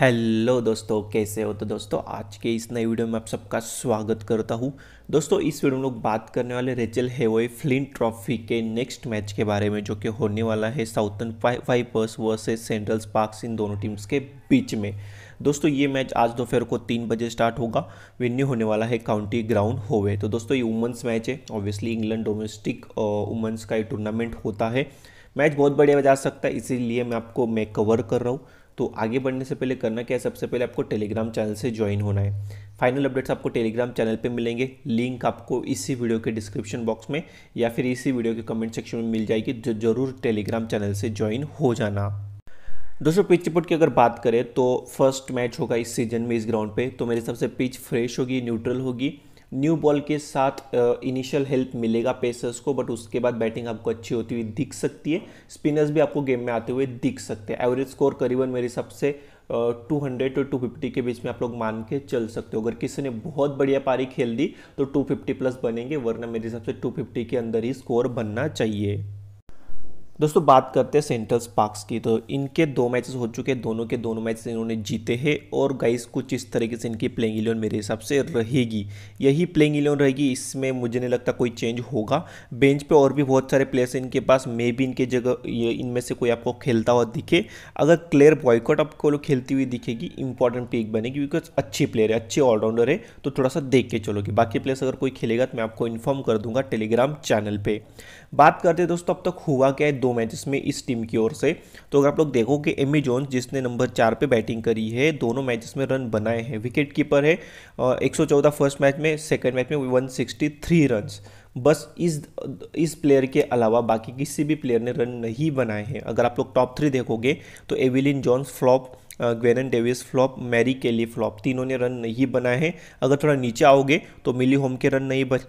hello दोस्तों कैसे हो तो दोस्तों आज के इस नए वीडियो में आप सबका स्वागत करता हूँ दोस्तों इस वीडियो में लोग बात करने वाले रेचल हेवे फ्लिंट ट्रॉफी के नेक्स्ट मैच के बारे में जो कि होने वाला है Southern Vipers versus Central Sparks इन दोनों टीम्स के बीच में दोस्तों ये मैच आज दोपहर को तीन बजे स्टार्ट होगा वेन्यू होने वाला है काउंटी ग्राउंड होवे तो दोस्तों ये वुमेंस मैच है ऑब्वियसली इंग्लैंड डोमेस्टिक वुमेंस का ये टूर्नामेंट होता है मैच बहुत बढ़िया जा सकता है इसीलिए मैं आपको मैं कवर कर रहा हूँ तो आगे बढ़ने से पहले करना क्या है सबसे पहले आपको टेलीग्राम चैनल से ज्वाइन होना है फाइनल अपडेट्स आपको टेलीग्राम चैनल पे मिलेंगे लिंक आपको इसी वीडियो के डिस्क्रिप्शन बॉक्स में या फिर इसी वीडियो के कमेंट सेक्शन में मिल जाएगी जो जरूर टेलीग्राम चैनल से ज्वाइन हो जाना दोस्तों पिच रिपोर्ट की अगर बात करें तो फर्स्ट मैच होगा इस सीजन में इस ग्राउंड पे तो मेरे हिसाब से पिच फ्रेश होगी न्यूट्रल होगी न्यू बॉल के साथ इनिशियल हेल्प मिलेगा पेसर्स को बट उसके बाद बैटिंग आपको अच्छी होती हुई दिख सकती है स्पिनर्स भी आपको गेम में आते हुए दिख सकते हैं एवरेज स्कोर करीबन मेरे हिसाब से two hundred to two fifty के बीच में आप लोग मान के चल सकते हो अगर किसी ने बहुत बढ़िया पारी खेल दी तो टू फिफ्टी प्लस बनेंगे वरना मेरे हिसाब से टू फिफ्टी के अंदर ही स्कोर बनना चाहिए दोस्तों बात करते हैं सेंट्रल स्पार्क्स की तो इनके दो मैचेस हो चुके हैं दोनों के दोनों मैचेस इन्होंने जीते हैं और गाइस कुछ इस तरीके से इनकी प्लेइंग इलेवन मेरे हिसाब से रहेगी यही प्लेइंग इलेवन रहेगी इसमें मुझे नहीं लगता कोई चेंज होगा बेंच पे और भी बहुत सारे प्लेयर्स हैं इनके पास मे भी इनके जगह ये इनमें से कोई आपको खेलता हुआ दिखे अगर क्लेयर बॉयकॉट आपको लोग खेलती हुई दिखेगी इंपॉर्टेंट पिक बनेगी बिकॉज अच्छे प्लेयर है अच्छे ऑलराउंडर है तो थोड़ा सा देख के चलोगे बाकी प्लेयर्स अगर कोई खेलेगा तो मैं आपको इन्फॉर्म कर दूंगा टेलीग्राम चैनल पर बात करते हैं दोस्तों अब तक हुआ क्या है दो मैचेस में इस टीम की ओर से तो अगर आप लोग देखो कि एमी जोन्स जिसने नंबर चार पे बैटिंग करी है दोनों मैचेस में रन बनाए हैं विकेट कीपर है एक फर्स्ट मैच में सेकेंड मैच में वन सिक्सटी बस इस इस प्लेयर के अलावा बाकी किसी भी प्लेयर ने रन नहीं बनाए हैं अगर आप लोग टॉप थ्री देखोगे तो Evelyn Jones flop Gwen Davies flop Mary Kelly flop तीनों ने रन नहीं बनाए हैं अगर थोड़ा नीचे आओगे तो मिली होम के रन नहीं बच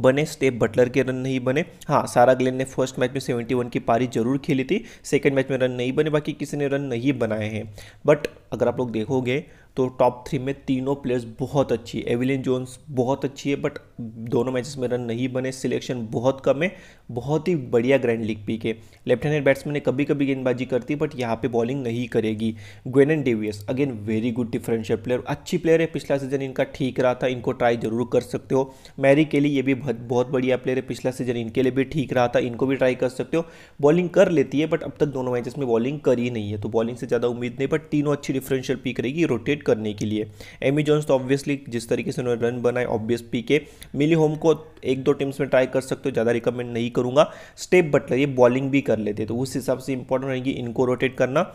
बने स्टेप बटलर के रन नहीं बने हाँ सारा ग्लेन ने फर्स्ट मैच में सेवेंटी वन की पारी जरूर खेली थी सेकेंड मैच में रन नहीं बने बाकी किसी ने रन नहीं बनाए हैं बट अगर आप लोग देखोगे तो टॉप थ्री में तीनों प्लेयर्स बहुत अच्छी है एविलिन जोन्स बहुत अच्छी है बट दोनों मैचेस में रन नहीं बने सिलेक्शन बहुत कम है बहुत ही बढ़िया ग्रैंड लीग पी के लेफ्ट हैंडेड बैट्समैन ने कभी कभी गेंदबाजी करती बट यहाँ पे बॉलिंग नहीं करेगी Gwen Davies again very good differential player अच्छी प्लेयर है पिछला सीजन इनका ठीक रहा था इनको ट्राई जरूर कर सकते हो मैरी के लिए ये भी बहुत बढ़िया प्लेयर है पिछला सीजन इनके लिए भी ठीक रहा था इनको भी ट्राई कर सकते हो बॉलिंग कर लेती है बट अब तक दोनों मैचेस में बॉलिंग कर ही नहीं है तो बॉलिंग से ज़्यादा उम्मीद नहीं बट तीनों अच्छी डिफरेंशियल पीक रहेगी रोटेट क्रिएट करने के लिए एमी जोन्स तो ऑब्वियसली जिस तरीके से उन्होंने रन बनाए ऑब्वियस पी के मिली होम को एक दो टीम्स में ट्राई कर सकते हो ज़्यादा रिकमेंड नहीं करूँगा स्टेप बटलर ये बॉलिंग भी कर लेते तो उस हिसाब से इंपॉर्टेंट रहेगी इनको रोटेट करना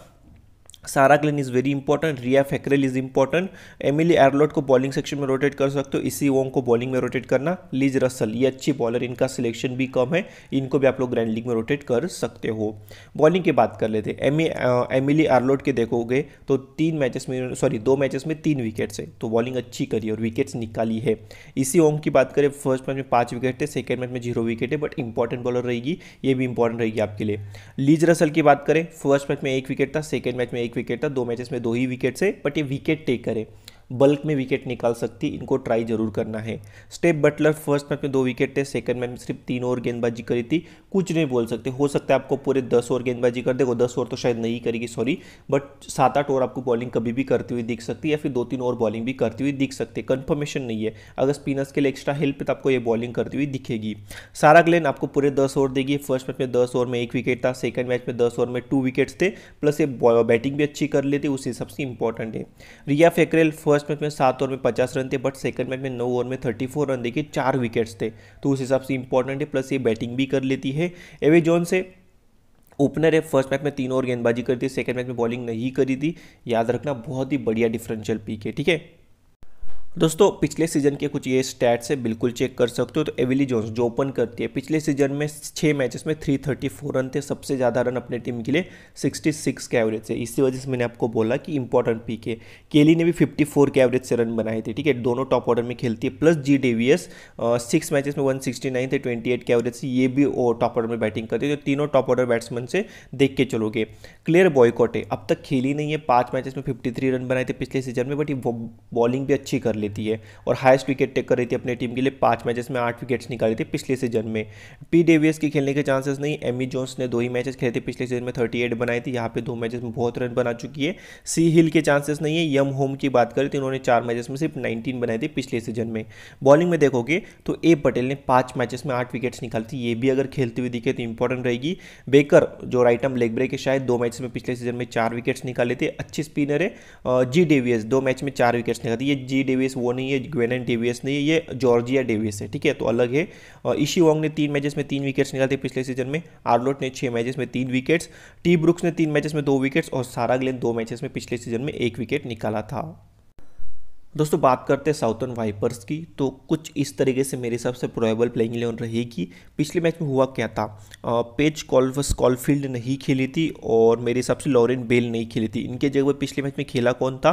Sarah Glenn is very important Ria Fackrell is important Emily Arlott को बॉलिंग सेक्शन में रोटेट कर सकते हो इसी वोंग को बॉलिंग में रोटेट करना लीज रसल ये अच्छी बॉलर इनका सिलेक्शन भी कम है इनको भी आप लोग ग्रैंड लीग में रोटेट कर सकते हो बॉलिंग की बात कर लेते एमिली एरलॉट के देखोगे तो तीन मैचेस में सॉरी दो मैचेस में तीन विकेट्स है तो बॉलिंग अच्छी करी और विकेट्स निकाली है इसी वोंग की बात करें फर्स्ट मैच में पाँच विकेट थे सेकेंड मैच में जीरो विकेट है बट इंपॉर्टेंट बॉलर रहेगी ये भी इंपॉर्टेंट रहेगी आपके लिए लीज रसल की बात करें फर्स्ट मैच में एक विकेट था सेकेंड मैच में एक विकेट था दो मैचेस में दो ही विकेट से बट ये विकेट टेकर है बल्क में विकेट निकाल सकती इनको ट्राई जरूर करना है स्टेप बटलर फर्स्ट मैच में दो विकेट थे सेकंड मैच में सिर्फ तीन ओवर गेंदबाजी करी थी कुछ नहीं बोल सकते हो सकता है आपको पूरे दस ओवर गेंदबाजी कर देखो दस ओवर तो शायद नहीं करेगी सॉरी बट सात आठ ओवर आपको बॉलिंग कभी भी करती हुई दिख सकती है या फिर दो तीन ओवर बॉलिंग भी करती हुई दिख सकती है कन्फर्मेशन नहीं है अगर स्पिनर्स के लिए एक्स्ट्रा हेल्प तो आपको ये बॉलिंग करती हुई दिखेगी सारा ग्लेन आपको पूरे दस ओवर देगी फर्स्ट मैच में दस ओवर में एक विकेट था सेकंड मैच में दस ओवर में टू विकेट्स थे प्लस ये बैटिंग भी अच्छी कर लेती उस हिसाब से इंपॉर्टेंट है Ria Fackrell first first match में सात ओवर में पचास रन थे बट सेकंड मैच में नौ ओवर में थर्टी फोर रन देखिए चार विकेट्स थे तो उस हिसाब से इंपॉर्टेंट है प्लस ये बैटिंग भी कर लेती है एवे जॉन से ओपनर है फर्स्ट मैच में तीन ओवर गेंदबाजी करती है सेकंड मैच में बॉलिंग नहीं करी थी याद रखना बहुत ही बढ़िया डिफरेंशियल पीक है ठीक है दोस्तों पिछले सीजन के कुछ ये स्टैट्स है बिल्कुल चेक कर सकते हो तो एविली जोन्स जो ओपन करती है पिछले सीजन में छः मैचेस में 334 रन थे सबसे ज़्यादा रन अपने टीम के लिए 66 के एवरेज से इसी वजह से मैंने आपको बोला कि इंपॉर्टेंट पीक है केली ने भी 54 के एवरेज से रन बनाए थे ठीक है दोनों टॉप ऑर्डर में खेलती है plus G Davies six matches में वन थे एट के एवरेज से ये भी टॉप ऑर्डर में बैटिंग करते थे तो तीनों टॉप ऑर्डर बैट्समैन से देख के चलोगे क्लियर बॉयकॉट है अब तक खेली नहीं है पाँच मैचेस में फिफ्टी रन बनाए थे पिछले सीजन में बट ये बॉलिंग भी अच्छी कर ली लेती है और हाइस्ट विकेट टेक कर रही थी अपनी टीम के लिए पाँच मैचेस में आठ विकेट्स निकाली थी पिछले सीजन में पी डेवियस के खेलने के चांसेस नहीं एमी जोन्स ने दो ही मैचेस खेले थे पिछले सीजन में थर्टी एट बनाई थी यहाँ पे दो मैचेस में बहुत रन बना चुकी है सी हिल के चांसेस नहीं है यम होम की बात करें तो इन्होंने चार मैचेस में सिर्फ नाइनटीन बनाए थे पिछले सीजन में बॉलिंग में देखोगे तो ए पटेल ने पाँच मैचेस में आठ विकेट्स निकाली थी ये भी अगर खेलते हुए दिखे तो इंपॉर्टेंट रहेगी बेकर जो राइट आर्म लेग ब्रेक है शायद दो मैच में पिछले सीजन में चार विकेट्स निकाले थे अच्छे स्पिनर है जी डेवियस दो मैच में चार विकेट्स निकाले थे ये जी डेवियस डेविस वो नहीं है ग्वेनन डेविस नहीं है ये जॉर्जिया डेविस है ठीक है तो अलग है और ईशी वॉन्ग ने तीन मैचेस में तीन विकेट्स निकाले थे पिछले सीजन में आर्लोट ने छः मैचेस में तीन विकेट्स टी ब्रुक्स ने तीन मैचेस में दो विकेट्स और सारा ग्लेन दो मैचेस में पिछले सीजन में एक विकेट निकाला था दोस्तों बात करते हैं साउथर्न वाइपर्स की तो कुछ इस तरीके से मेरे हिसाब से प्रोएबल प्लेइंग इलेवन रहेगी पिछले मैच में हुआ क्या था पेज कॉल्वस कॉलफील्ड नहीं खेली थी और मेरे हिसाब से लॉरेन बेल नहीं खेली थी इनके जगह पिछले मैच में खेला कौन था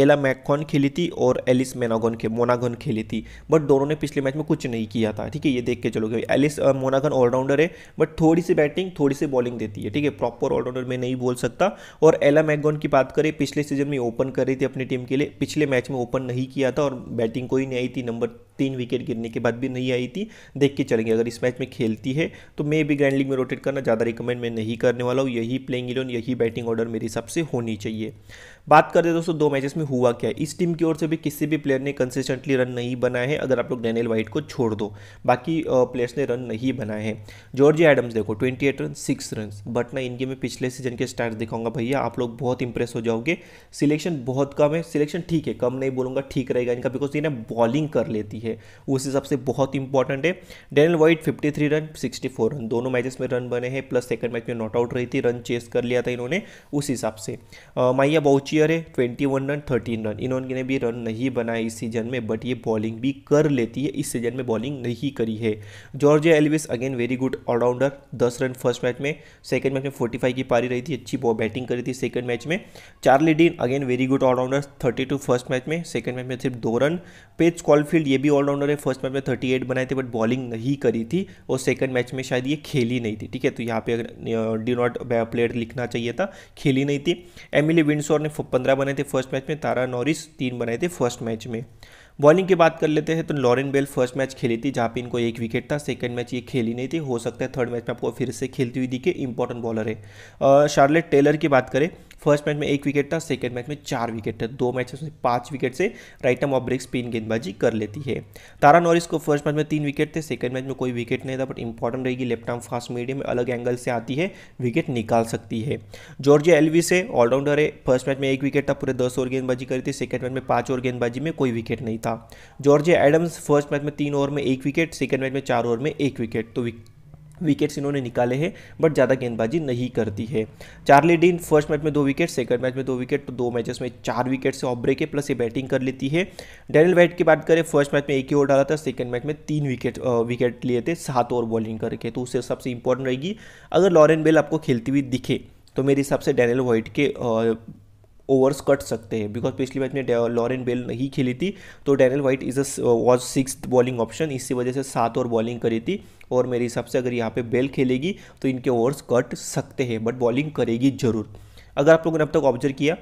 एला मैकॉन खेली थी और एलिस मेनागन के मोनागन खेली थी बट दोनों ने पिछले मैच में कुछ नहीं किया था ठीक है ये देख के चलोगे एलिस मोनागन ऑलराउंडर है बट थोड़ी सी बैटिंग थोड़ी सी बॉलिंग देती है ठीक है प्रॉपर ऑलराउंडर मैं नहीं बोल सकता और एला मैकगन की बात करें पिछले सीजन में ओपन कर रही थी अपनी टीम के लिए पिछले मैच में ओपन नहीं किया था और बैटिंग कोई नहीं आई थी नंबर तीन विकेट गिरने के बाद भी नहीं आई थी देख के चलेंगे अगर इस मैच में खेलती है तो मैं भी ग्रैंड लीग में रोटेट करना ज़्यादा रिकमेंड मैं नहीं करने वाला हूँ यही प्लेइंग इलेवन यही बैटिंग ऑर्डर मेरे हिसाब से होनी चाहिए बात दे दोस्तों दो मैचेस में हुआ क्या इस टीम की ओर से भी किसी भी प्लेयर ने कंसिस्टेंटली रन नहीं बनाए हैं अगर आप लोग डैनियल वाइट को छोड़ दो बाकी प्लेयर्स ने रन नहीं बनाए हैं जॉर्जी एडम्स देखो twenty eight run six run but ना इनके मैं पिछले सीजन के स्टार्ट दिखाऊंगा भैया आप लोग बहुत इंप्रेस हो जाओगे सिलेक्शन बहुत कम है सिलेक्शन ठीक है कम नहीं बोलूँगा ठीक रहेगा इनका बिकॉज इन्हें बॉलिंग कर लेती है उस हिसाब से बहुत इंपॉर्टेंट है डेनल वाइट 53 रन 64 रन दोनों मैचेस में रन बने हैं प्लस सेकंड मैच में नॉट आउट रही थी रन चेस कर लिया था इन्होंने उस हिसाब से माइया बाउचियर है 21 रन थर्टीन रन इन्होंने भी रन नहीं बनाए इस सीजन में बट ये बॉलिंग भी कर लेती है इस सीजन में बॉलिंग नहीं करी है Georgia Elwiss again very good allrounder दस रन फर्स्ट मैच में सेकेंड मैच में फोर्टी की पारी रही थी अच्छी बैटिंग करी थी सेकेंड मैच में Charlie Dean again very good allrounder thirty two first match में सेकंड मैच में सिर्फ दो रन पेज कॉलफील्ड ये भी ऑलराउंडर है फर्स्ट मैच में 38 बनाए थे बट बॉलिंग नहीं करी थी और सेकंड मैच में शायद ये खेली नहीं थी ठीक है तो यहाँ पे अगर डी नॉट प्लेयर लिखना चाहिए था खेली नहीं थी एमिली विंडसोर ने पंद्रह बनाए थे फर्स्ट मैच में तारा नॉरिस तीन बनाए थे फर्स्ट मैच में बॉलिंग की बात कर लेते हैं तो लॉरेन बेल फर्स्ट मैच खेली थी जहाँ पे इनको एक विकेट था सेकंड मैच ये खेली नहीं थी हो सकता है थर्ड मैच में आपको फिर से खेलती हुई दिखे इंपॉर्टेंट बॉलर है शार्लेट टेलर की बात करें फर्स्ट मैच में एक विकेट था सेकंड मैच में चार विकेट था दो मैच में पाँच विकेट से right arm off break spin गेंदबाजी कर लेती है तारा नॉरिस को फर्स्ट मैच में तीन विकेट थे सेकंड मैच में कोई विकेट नहीं था बट इंपॉर्टेंट रहेगी लेफ्ट आर्म फास्ट मीडियम में अलग एंगल से आती है विकेट निकाल सकती है जॉर्जिया एलविस है ऑलराउंडर है फर्स्ट मैच में एक विकेट था पूरे दस ओवर गेंदबाजी करी थी सेकंड मैच में पाँच ओवर गेंदबाजी में कोई विकेट नहीं था था जॉर्जिया एडम्स फर्स्ट मैच में तीन ओवर में एक विकेट सेकेंड मैच में चार ओवर में एक विकेट तो विक... विकेट्स इन्होंने निकाले हैं बट ज़्यादा गेंदबाजी नहीं करती है चार्ली डीन फर्स्ट मैच में दो विकेट सेकंड मैच में दो विकेट तो दो मैचेस में चार विकेट से ऑफ ब्रेक है प्लस ये बैटिंग कर लेती है डैनियल वाइट की बात करें फर्स्ट मैच में एक ही ओवर डाला था सेकंड मैच में तीन विकेट विकेट लिए थे सात ओवर बॉलिंग करके तो उससे सबसे इंपॉर्टेंट रहेगी अगर लॉरेन बेल आपको खेलती हुई दिखे तो मेरे हिसाब से डैनियल वाइट के ओवर्स कट सकते हैं बिकॉज पिछली मैच में लॉरेन बेल नहीं खेली थी तो Danielle Wyatt is a was six bowling option इसी वजह से सात ओवर बॉलिंग करी थी और मेरे हिसाब से अगर यहाँ पे बेल खेलेगी तो इनके ओवर्स कट सकते हैं बट बॉलिंग करेगी जरूर अगर आप लोगों ने अब तक ऑब्जर्व किया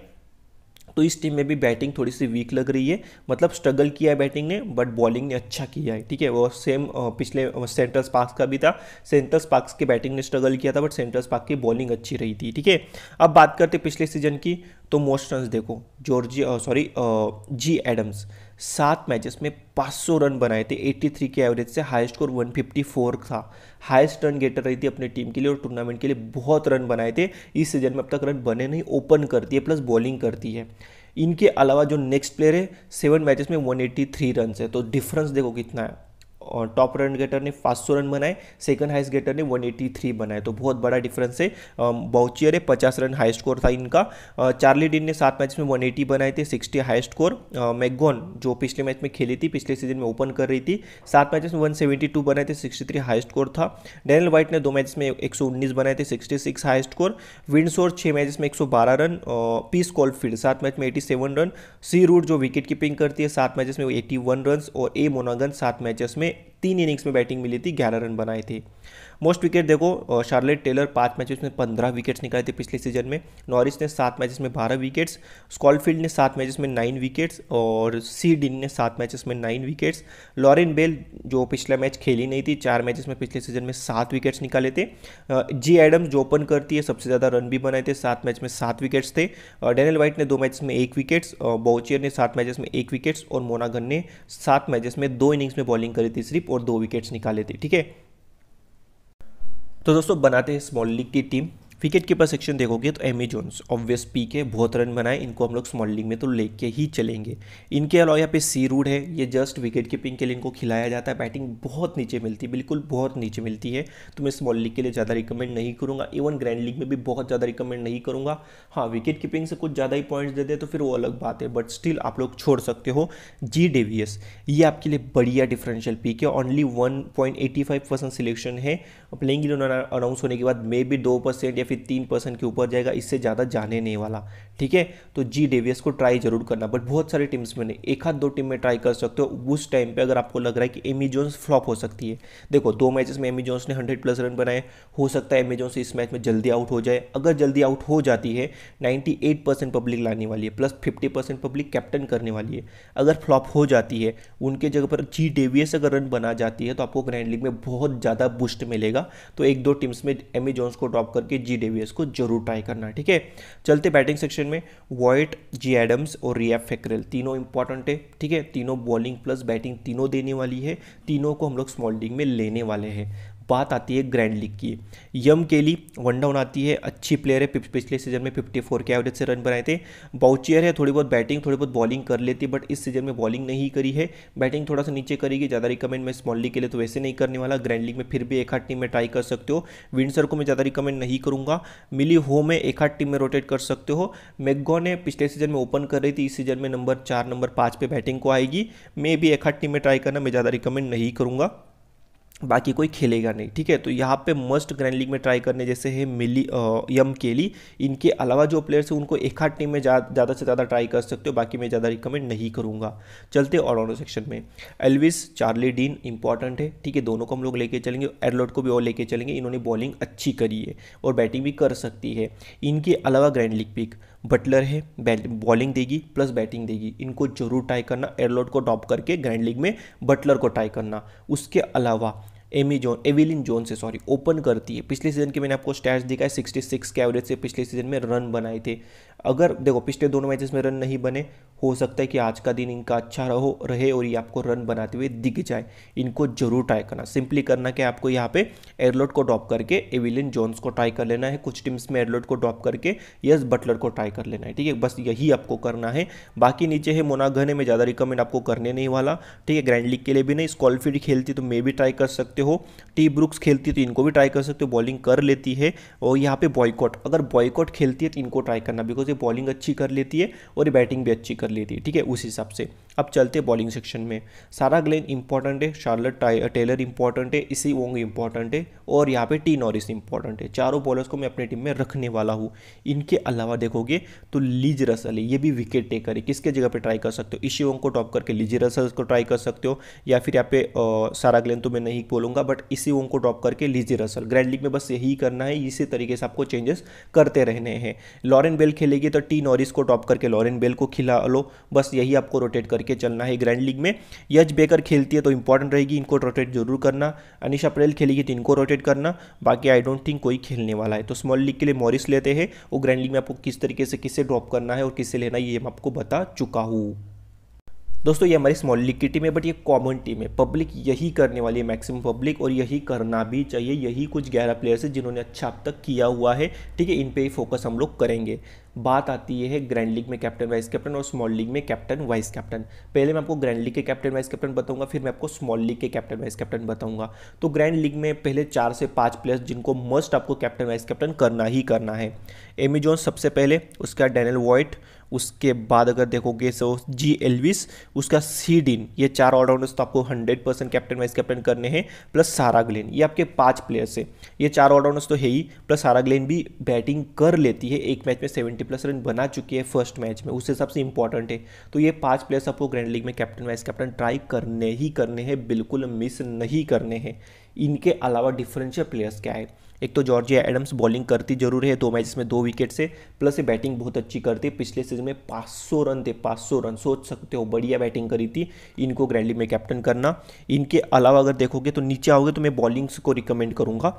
तो इस टीम में भी बैटिंग थोड़ी सी वीक लग रही है मतलब स्ट्रगल किया है बैटिंग ने बट बॉलिंग ने अच्छा किया है ठीक है वो सेम पिछले सेंट्रल स्पार्क्स का भी था सेंट्रल स्पार्क्स की बैटिंग ने स्ट्रगल किया था बट सेंट्रल स्पार्क की बॉलिंग अच्छी रही थी ठीक है अब बात करते पिछले सीजन की तो मोस्ट रन देखो जॉर्जी सॉरी जी एडम्स सात मैचेस में 500 रन बनाए थे 83 के एवरेज से हाई स्कोर 154 था हाईस्ट रन गेटर रही थी अपने टीम के लिए और टूर्नामेंट के लिए बहुत रन बनाए थे इस सीजन में अब तक रन बने नहीं ओपन करती है प्लस बॉलिंग करती है इनके अलावा जो नेक्स्ट प्लेयर है सेवन मैचेस में 183 रन है तो डिफरेंस देखो कितना है और टॉप रन गेटर ने 500 रन बनाए सेकंड हाइस्ट गेटर ने 183 बनाए तो बहुत बड़ा डिफरेंस है बाउचियर है पचास रन हाई स्कोर था इनका चार्ली डिन ने सात मैच में 180 बनाए थे 60 हाई स्कोर मैगोन जो पिछले मैच में खेली थी पिछले सीजन में ओपन कर रही थी सात मैचेस में वन बनाए थे सिक्सटी हाई स्कोर था डेनल वाइट ने दो मैचेस में एक बनाए थे सिक्स हाई स्कोर विंडसोर छः मैच में एक रन पीस कॉलफील्ड सात मैच में एटी रन सी रूट जो विकेट कीपिंग करती है सात मैचेस में एटी वन रन और ए मोनागन सात मैचेस में तीन इनिंग्स में बैटिंग मिली थी ग्यारह रन बनाए थे मोस्ट विकेट देखो शार्लेट टेलर पाँच मैचेस में पंद्रह विकेट्स निकाले थे पिछले सीजन में नॉरिस ने सात मैचेस में बारह विकेट्स स्कॉलफील्ड ने सात मैचेस में नाइन विकेट्स और सी डिन ने सात मैचेस में नाइन विकेट्स लॉरेन बेल जो पिछला मैच खेली नहीं थी चार मैचेस में पिछले सीजन में सात विकेट्स निकाले थे जी एडम्स जो ओपन करती है सबसे ज़्यादा रन भी बनाए थे सात मैच में सात विकेट्स थे डेनियल वाइट ने दो मैचेस में एक विकेट्स बोचियर ने सात मैचेस में एक विकेट्स और मोनागन ने सात मैचेस में दो इनिंग्स में बॉलिंग करी थी सिर्फ और दो विकेट्स निकाले थे ठीक है तो दोस्तों बनाते हैं स्मॉल लीग की टीम विकेट कीपर सेक्शन देखोगे तो एमी जोन्स ऑब्वियस पी के बहुत रन बनाए इनको हम लोग स्मॉल लीग में तो लेके ही चलेंगे इनके अलावा यहाँ पे सी रूड है ये जस्ट विकेट कीपिंग के लिए इनको खिलाया जाता है बैटिंग बहुत नीचे मिलती है बिल्कुल बहुत नीचे मिलती है तो मैं स्मॉल लीग के लिए ज़्यादा रिकमेंड नहीं करूँगा इवन ग्रैंड लीग में भी बहुत ज़्यादा रिकमेंड नहीं करूँगा हाँ विकेट कीपिंग से कुछ ज़्यादा ही पॉइंट्स दे दे तो फिर वो अलग बात है बट स्टिल आप लोग छोड़ सकते हो जी डेवियस ये आपके लिए बढ़िया डिफरेंशियल पीक है only one point eighty five percent selection है प्लेइंग अनाउंस होने के बाद मे बी दो परसेंट या फिर तीन परसेंट के ऊपर जाएगा इससे ज़्यादा जाने नहीं वाला ठीक है तो जी डेवियस को ट्राई जरूर करना बट बहुत सारी टीम्स में नहीं एक हाथ दो टीम में ट्राई कर सकते हो उस टाइम पे अगर आपको लग रहा है कि एमी जोन्स फ्लॉप हो सकती है देखो दो मैचेस में एमी जोन्स ने हंड्रेड प्लस रन बनाए हो सकता है एमी जोन्स इस मैच में जल्दी आउट हो जाए अगर जल्दी आउट हो जाती है नाइन्टी एट परसेंट पब्लिक लाने वाली है plus fifty percent public captain करने वाली है अगर फ्लॉप हो जाती है उनके जगह पर जी डेवियस अगर रन बना जाती है तो आपको ग्रैंड लीग में बहुत ज़्यादा बूस्ट मिलेगा तो एक दो टीम्स में एमी जोन्स को ड्रॉप करके जी डेवियस को जरूर ट्राई करना ठीक है चलते बैटिंग सेक्शन में वॉइट जी एडम्स और रिया फेकरल तीनों इंपॉर्टेंट है ठीक है तीनों बॉलिंग प्लस बैटिंग तीनों देने वाली है तीनों को हम लोग स्मॉल डिंग में लेने वाले हैं बात आती है ग्रैंड लीग की यम केली वन डाउन आती है अच्छी प्लेयर है पिछले सीजन में फिफ्टी फोर के एवरेज से रन बनाए थे बाउचियर है थोड़ी बहुत बैटिंग थोड़ी बहुत बॉलिंग कर लेती बट इस सीजन में बॉलिंग नहीं करी है बैटिंग थोड़ा सा नीचे करेगी ज़्यादा रिकमेंड मैं स्मॉल लीग के लिए तो वैसे नहीं करने वाला ग्रैंड लीग में फिर भी एक आध टीम में ट्राई कर सकते हो विंडसर को मैं ज़्यादा रिकमेंड नहीं करूँगा मिली हो में एक आध टीम में रोटेट कर सकते हो मैगो ने पिछले सीजन में ओपन कर रही थी इस सीजन में नंबर चार नंबर पाँच पे बैटिंग को आएगी मे भी एक आध टीम में ट्राई करना मैं ज़्यादा रिकमेंड नहीं करूँगा बाकी कोई खेलेगा नहीं ठीक है तो यहाँ पे मस्ट ग्रैंड लीग में ट्राई करने जैसे है मिली यम केली इनके अलावा जो प्लेयर्स हैं उनको एक आध टीम में ज़्यादा जा, से ज़्यादा ट्राई कर सकते हो बाकी मैं ज़्यादा रिकमेंड नहीं करूँगा चलते और ऑनो सेक्शन में एलविस चार्ली डीन इंपॉर्टेंट है ठीक है दोनों को हम लोग लेके चलेंगे एडलॉट को भी और लेके चलेंगे इन्होंने बॉलिंग अच्छी करी है और बैटिंग भी कर सकती है इनके अलावा ग्रैंड लीग पिक बटलर है बॉलिंग देगी प्लस बैटिंग देगी इनको जरूर ट्राई करना एयरलॉट को टॉप करके ग्रैंड लीग में बटलर को ट्राई करना उसके अलावा एमी जोन एविलिन जोन से सॉरी ओपन करती है पिछले सीजन के मैंने आपको स्टैट्स दिखा है 66 के एवरेज से पिछले सीजन में रन बनाए थे अगर देखो पिछले दोनों मैचेस में रन नहीं बने हो सकता है कि आज का दिन इनका अच्छा रहो रहे और ये आपको रन बनाते हुए दिख जाए इनको जरूर ट्राई करना सिंपली करना क्या आपको यहाँ पे एयरलोट को ड्रॉप करके एविलिन जोन्स को ट्राई कर लेना है कुछ टीम्स में एयरलोट को ड्रॉप करके यस बटलर को ट्राई कर लेना है ठीक है बस यही आपको करना है बाकी नीचे है मोनाघने में ज़्यादा रिकमेंड आपको करने नहीं वाला ठीक है ग्रैंड लीग के लिए भी नहीं स्कॉलफीड खेलती तो मे भी ट्राई कर सकते सकते हो टी ब्रुक्स खेलती है तो इनको भी ट्राई कर सकते हो बॉलिंग कर लेती है और यहाँ पे बॉयकॉट अगर बॉयकॉट खेलती है तो इनको ट्राई करना बिकॉज ये बॉलिंग अच्छी कर लेती है और ये बैटिंग भी अच्छी कर लेती है ठीक है उस हिसाब से अब चलते बॉलिंग सेक्शन में सारा ग्लेन इंपॉर्टेंट है शार्लट टेलर इंपॉर्टेंट है इसी वोंग इंपॉर्टेंट है और यहाँ पे टी नॉरिस इंपॉर्टेंट है चारों बॉलर्स को मैं अपनी टीम में रखने वाला हूँ इनके अलावा देखोगे तो लीज रसल है ये भी विकेट टेकर है किसके जगह पर ट्राई कर सकते हो इसी वोंग को टॉप करके लीज रसल को ट्राई कर सकते हो या फिर यहाँ पे सारा ग्लेन तो मैं नहीं बोलूंगा बट इसी वोंग को टॉप करके लीज रसल ग्रैंड लीग में बस यही करना है इसी तरीके से आपको चेंजेस करते रहने हैं लॉरेन बेल खेलेगी तो टी नॉरिस को टॉप करके लॉरेन बेल को खिला लो बस यही आपको रोटेट करके लेके चलना है ग्रैंड लीग में यज बेकर खेलती है तो इंपॉर्टेंट रहेगी इनको रोटेट जरूर करना अनिश अप्रैल खेलेगी तो इनको रोटेट करना बाकी आई डोंट थिंक कोई खेलने वाला है तो स्मॉल लीग के लिए मॉरिस लेते हैं और ग्रैंड लीग में आपको किस तरीके से किसे ड्रॉप करना है और किसे लेना ये मैं आपको बता चुका हूँ दोस्तों ये हमारी स्मॉल लीग की टीम है बट ये कॉमन टीम है पब्लिक यही करने वाली है मैक्सिमम पब्लिक और यही करना भी चाहिए यही कुछ ग्यारह प्लेयर्स है जिन्होंने अच्छा अब तक किया हुआ है ठीक है इन पे ही फोकस हम लोग करेंगे बात आती है ग्रैंड लीग में कैप्टन वाइस कैप्टन और स्मॉल लीग में कैप्टन वाइस कैप्टन पहले मैं आपको ग्रैंड लीग के कैप्टन वाइस कैप्टन बताऊंगा फिर मैं आपको स्मॉल लीग के कैप्टन वाइस कैप्टन बताऊंगा तो ग्रैंड लीग में पहले चार से पाँच प्लेयर्स जिनको मस्ट आपको कैप्टन वाइस कैप्टन करना ही करना है एमी जोन सबसे पहले उसका डैनल वॉइट उसके बाद अगर देखोगे सो जी एलविस उसका सी डिन ये चार ऑलराउंडर्स तो आपको hundred percent captain vice captain करने हैं प्लस सारा ग्लेन ये आपके पांच प्लेयर्स है ये चार ऑलराउंडर्स तो है ही प्लस सारा ग्लेन भी बैटिंग कर लेती है एक मैच में सेवेंटी प्लस रन बना चुकी है फर्स्ट मैच में उस हिसाब से इंपॉर्टेंट है तो ये पाँच प्लेयर्स आपको ग्रैंड लीग में कैप्टन वाइस कैप्टन ट्राई करने ही करने हैं बिल्कुल मिस नहीं करने हैं इनके अलावा डिफरेंशियल प्लेयर्स क्या है एक तो जॉर्जिया एडम्स बॉलिंग करती जरूर है दो मैच में दो विकेट से प्लस ये बैटिंग बहुत अच्छी करती पिछले सीजन में 500 रन थे 500 रन सोच सकते हो बढ़िया बैटिंग करी थी इनको ग्रैंडली में कैप्टन करना इनके अलावा अगर देखोगे तो नीचे आओगे तो मैं बॉलिंग्स को रिकमेंड करूँगा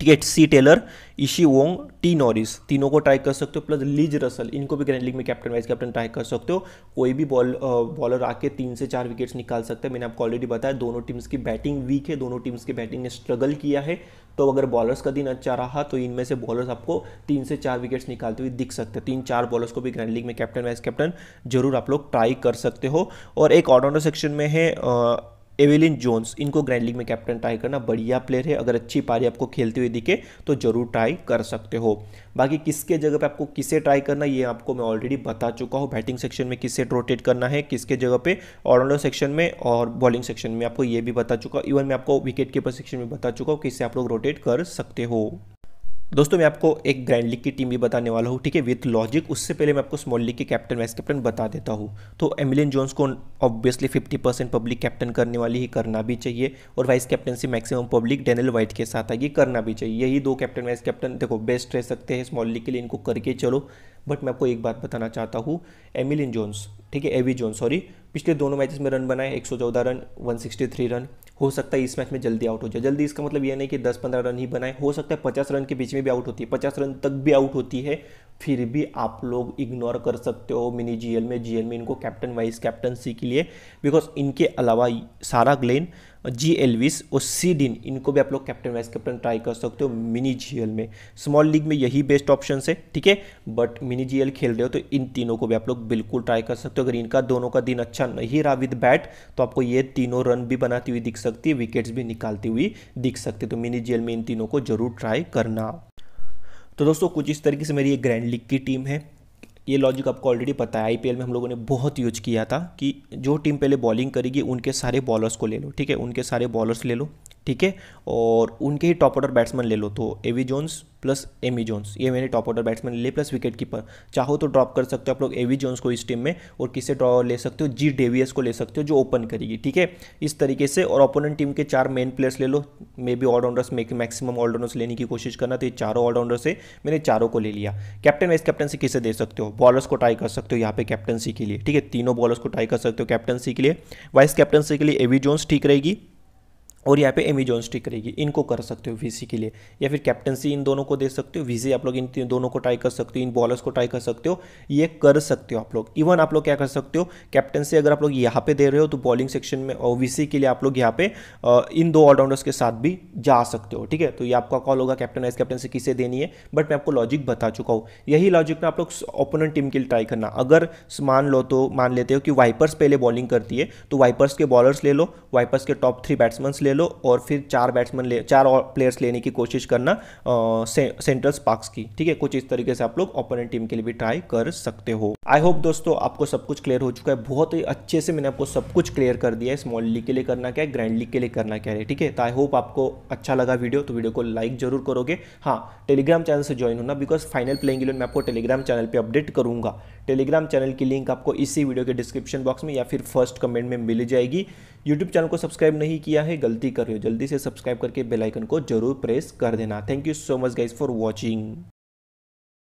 ठीक है C Taylor Issy Wong T Norris तीनों को ट्राई कर सकते हो प्लस लीज रसल इनको भी ग्रैंड लीग में कैप्टन वाइस कैप्टन ट्राई कर सकते हो कोई भी बॉल बॉलर आके तीन से चार विकेट्स निकाल सकते हैं मैंने आपको ऑलरेडी बताया दोनों टीम्स की बैटिंग वीक है दोनों टीम्स की बैटिंग ने स्ट्रगल किया है तो अगर बॉलर्स का दिन अच्छा रहा तो इनमें से बॉलर्स आपको तीन से चार विकेट्स निकालते हुए दिख सकते हैं तीन चार बॉलर्स को भी ग्रैंड लीग में कैप्टन वाइस कैप्टन जरूर आप लोग ट्राई कर सकते हो और एक ऑलराउंडर सेक्शन में है एवेलिन जोन्स इनको ग्रैंड लीग में कैप्टन ट्राई करना बढ़िया प्लेयर है अगर अच्छी पारी आपको खेलते हुए दिखे तो जरूर ट्राई कर सकते हो बाकी किसके जगह पे आपको किसे ट्राई करना ये आपको मैं ऑलरेडी बता चुका हूँ बैटिंग सेक्शन में किससे रोटेट करना है किसके जगह पे ऑलराउंडर सेक्शन में और बॉलिंग सेक्शन में आपको ये भी बता चुका हूँ इवन मैं आपको विकेट कीपर सेक्शन में बता चुका हूँ किससे आप लोग रोटेट कर सकते हो दोस्तों मैं आपको एक ग्रैंड लीग की टीम भी बताने वाला हूँ ठीक है विथ लॉजिक उससे पहले मैं आपको स्मॉल लीग के कैप्टन वाइस कैप्टन बता देता हूँ तो एमिलियन जोन्स को ऑब्वियसली 50 परसेंट पब्लिक कैप्टन करने वाली ही करना भी चाहिए और vice captaincy maximum public Danni Wyatt के साथ आएगी करना भी चाहिए यही दो कैप्टन वाइस कैप्टन देखो बेस्ट रह सकते हैं स्मॉल लीग के लिए इनको करके चलो बट मैं आपको एक बात बताना चाहता हूँ एमिलियन जोन्स ठीक है एवी जोन सॉरी पिछले दोनों मैचेस में रन बनाए 114 रन 163 रन हो सकता है इस मैच में जल्दी आउट हो जाए जल्दी इसका मतलब यह नहीं कि दस पंद्रह रन ही बनाए हो सकता है पचास रन के बीच में भी आउट होती है पचास रन तक भी आउट होती है फिर भी आप लोग इग्नोर कर सकते हो मिनी जीएल में जीएल में इनको कैप्टन वाइस कैप्टनसी के लिए बिकॉज इनके अलावा सारा ग्लेन जी एलविस और सीडिन इनको भी आप लोग कैप्टन वाइस कैप्टन ट्राई कर सकते हो मिनी जीएल में स्मॉल लीग में यही बेस्ट ऑप्शन है ठीक है बट मिनी जीएल खेल रहे हो तो इन तीनों को भी आप लोग बिल्कुल ट्राई कर सकते हो अगर इनका दोनों का दिन अच्छा नहीं रहा विद बैट तो आपको ये तीनों रन भी बनाती हुई दिख सकती है विकेट्स भी निकालती हुई दिख सकती है तो मिनी जीएल में इन तीनों को जरूर ट्राई करना तो दोस्तों कुछ इस तरीके से मेरी ये ग्रैंड लीग की टीम है ये लॉजिक आपको ऑलरेडी पता है आईपीएल में हम लोगों ने बहुत यूज किया था कि जो टीम पहले बॉलिंग करेगी उनके सारे बॉलर्स को ले लो ठीक है उनके सारे बॉलर्स ले लो ठीक है और उनके ही टॉप ऑर्डर बैट्समैन ले लो तो Evie Jones plus Amy Jones ये मैंने टॉप ऑर्डर बैट्समैन ले प्लस विकेट कीपर चाहो तो ड्रॉप कर सकते हो आप लोग एवी जोन्स को इस टीम में और किसे ड्रॉ ले सकते हो जी डेवियस को ले सकते हो जो ओपन करेगी ठीक है इस तरीके से और ओपोनेंट टीम के चार मेन प्लेयर्स ले लो मे बी ऑलराउंडर्स मे मैक्सिमम ऑलराउंडर्स लेने की कोशिश करना तो ये चारों ऑलराउंडर्स है मैंने चारों को ले लिया कैप्टन वाइस कैप्टनसी किसे दे सकते हो बॉलर्स को ट्राई कर सकते हो यहाँ पे कैप्टनसी के लिए ठीक है तीनों बॉलर्स को ट्राई कर सकते हो कैप्टनसी के लिए वाइस कैप्टनसी के लिए एवी जोन्स ठीक रहेगी और यहाँ पे एमी जॉन स्टिक रहेगी इनको कर सकते हो वीसी के लिए या फिर कैप्टनसी इन दोनों को दे सकते हो वीसी आप लोग इन दोनों को ट्राई कर सकते हो इन बॉलर्स को ट्राई कर सकते हो ये कर सकते हो आप लोग इवन आप लोग क्या कर सकते हो कैप्टनसी अगर आप लोग यहाँ पे दे रहे हो तो बॉलिंग सेक्शन में और वीसी के लिए आप लोग यहाँ पे इन दो ऑलराउंडर्स के साथ भी जा सकते हो ठीक है तो ये आपका कॉल होगा कैप्टन एस कैप्टनसी किसे देनी है बट मैं आपको लॉजिक बता चुका हूँ यही लॉजिक में आप लोग ओपोनेंट टीम के लिए ट्राई करना अगर मान लो तो मान लेते हो कि वाइपर्स पहले बॉलिंग करती है तो वाइपर्स के बॉलर्स ले लो वाइपर्स के टॉप थ्री बैट्समैन ले ले लो और फिर चार बैट्समैन ले चार और प्लेयर्स लेने की कोशिश करना सेंट्रल स्पार्क्स की ठीक है कुछ इस तरीके से आप लोग ओपोनेंट टीम के लिए भी ट्राई कर सकते हो आई होप दोस्तों आपको सब कुछ क्लियर हो चुका है बहुत ही अच्छे से मैंने आपको सब कुछ क्लियर कर दिया है स्मॉल लीग के लिए करना क्या है ग्रैंड लीग के लिए करना क्या है ठीक है तो आई होप आपको अच्छा लगा वीडियो तो वीडियो को लाइक जरूर करोगे हाँ टेलीग्राम चैनल से ज्वाइन होना बिकॉज फाइनल प्लेइंग इलेवन मैं आपको टेलीग्राम चैनल पर अपडेट करूंगा टेलीग्राम चैनल की लिंक आपको इसी वीडियो के डिस्क्रिप्शन बॉक्स में या फिर फर्स्ट कमेंट में मिल जाएगी यूट्यूब चैनल को सब्सक्राइब नहीं किया है गलती कर रहे हो जल्दी से सब्सक्राइब करके बेलाइकन को जरूर प्रेस कर देना thank you so much guys for watching